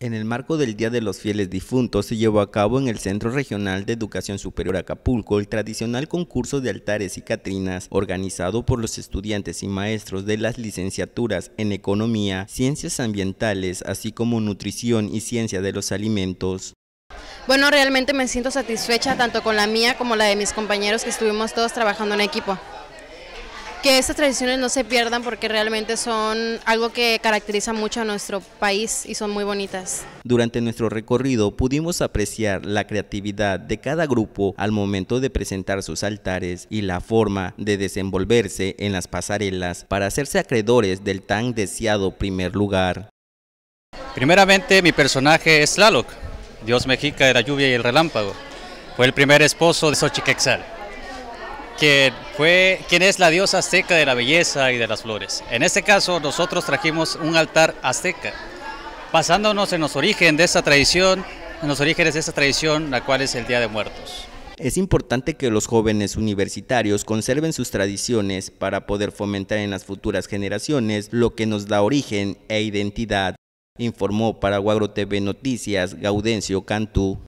En el marco del Día de los Fieles Difuntos se llevó a cabo en el Centro Regional de Educación Superior Acapulco el tradicional concurso de altares y catrinas organizado por los estudiantes y maestros de las licenciaturas en Economía, Ciencias Ambientales, así como Nutrición y Ciencia de los Alimentos. Bueno, realmente me siento satisfecha tanto con la mía como la de mis compañeros que estuvimos todos trabajando en equipo que estas tradiciones no se pierdan porque realmente son algo que caracteriza mucho a nuestro país y son muy bonitas. Durante nuestro recorrido pudimos apreciar la creatividad de cada grupo al momento de presentar sus altares y la forma de desenvolverse en las pasarelas para hacerse acreedores del tan deseado primer lugar. Primeramente mi personaje es Tlaloc, dios mexica de la lluvia y el relámpago. Fue el primer esposo de Xochiquexal que fue quien es la diosa azteca de la belleza y de las flores. En este caso nosotros trajimos un altar azteca, basándonos en los orígenes de esta tradición, en los orígenes de esta tradición, la cual es el Día de Muertos. Es importante que los jóvenes universitarios conserven sus tradiciones para poder fomentar en las futuras generaciones lo que nos da origen e identidad, informó Paraguagro TV Noticias Gaudencio Cantú.